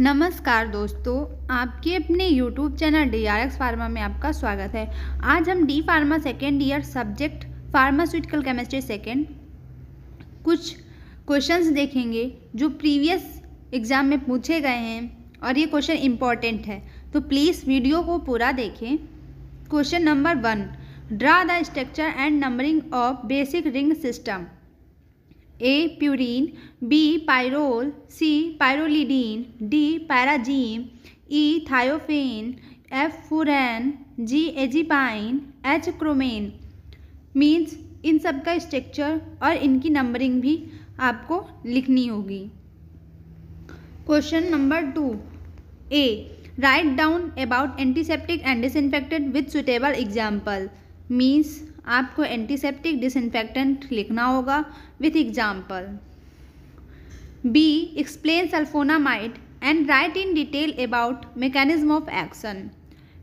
नमस्कार दोस्तों आपके अपने YouTube channel D R X pharma में आपका स्वागत है आज हम D pharma second year subject pharmaceutical chemistry second कुछ क्वेश्चंस देखेंगे जो प्रीवियस एग्ज़ाम में पूछे गए हैं और ये क्वेश्चन इम्पॉर्टेंट है तो प्लीज़ वीडियो को पूरा देखें question number one draw the structure and numbering of basic ring system A purine B pyrrole C pyrrolidine D pyrazine E thiophene F furan G azepine H chromene means इन सब का structure और इनकी numbering भी आपको लिखनी होगी question number two A write down about antiseptic and disinfected with suitable example means आपको एंटीसेप्टिक डिसइनफेक्टेंट लिखना होगा with example B explain sulphonamide and write in detail about mechanism of action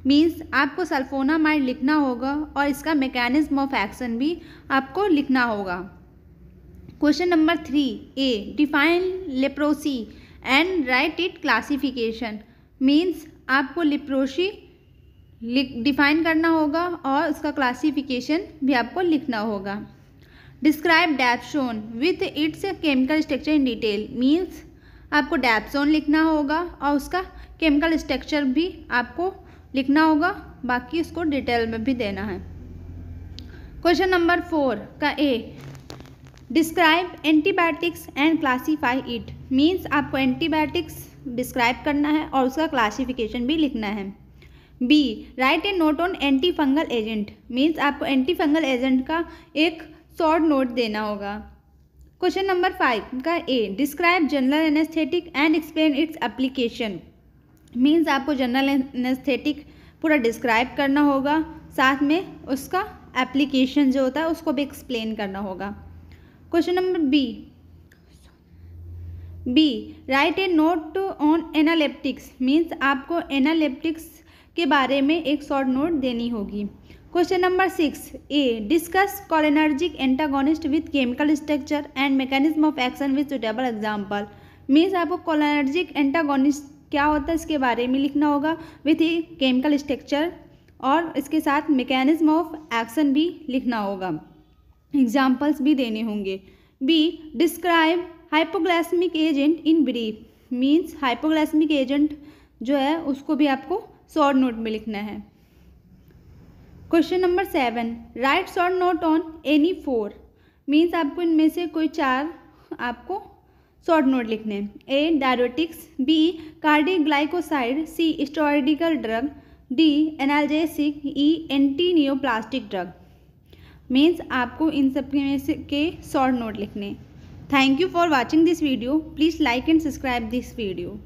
means आपको sulphonamide लिखना होगा और इसका mechanism of action भी आपको लिखना होगा question number three A define leprosy and write it classification means आपको लिप्रोशी डिफाइन करना होगा और उसका क्लासिफिकेशन भी आपको लिखना होगा describe dapsone with its chemical structure in detail means आपको डैप्सोन लिखना होगा और उसका केमिकल स्ट्रक्चर भी आपको लिखना होगा बाकी उसको डिटेल में भी देना है क्वेश्चन नंबर फोर का A describe antibiotics and classify it means आपको एंटीबायोटिक्स डिस्क्राइब करना है और उसका क्लासिफिकेशन भी लिखना है B write a note on anti fungal agent means आपको एंटी फंगल एजेंट का एक शॉर्ट नोट देना होगा क्वेश्चन नंबर फाइव का A describe general anaesthetic and explain its application means आपको जनरल एनेस्थेटिक पूरा डिस्क्राइब करना होगा साथ में उसका एप्लीकेशन जो होता है उसको भी एक्सप्लेन करना होगा question number B B write a note on analeptics means आपको एनालिप्टिक्स के बारे में एक शॉर्ट नोट देनी होगी question number six A discuss cholinergic antagonist with chemical structure and mechanism of action with suitable example means आपको cholinergic antagonist क्या होता है इसके बारे में लिखना होगा विथ ए केमिकल स्ट्रक्चर और इसके साथ मैकेनिज्म ऑफ एक्शन भी लिखना होगा एग्जाम्पल्स भी देने होंगे B describe hypoglycaemic agent in brief means hypoglycaemic agent जो है उसको भी आपको शॉर्ट नोट में लिखना है question number seven write short note on any four means आपको इनमें से कोई चार आपको शॉर्ट नोट लिखने हैं A diuretics B cardiac glycoside C steroidal drug D analgesic E anti neoplastic drug means आपको इन सब के में से के शॉर्ट नोट लिखने thank you for watching this video please like and subscribe this video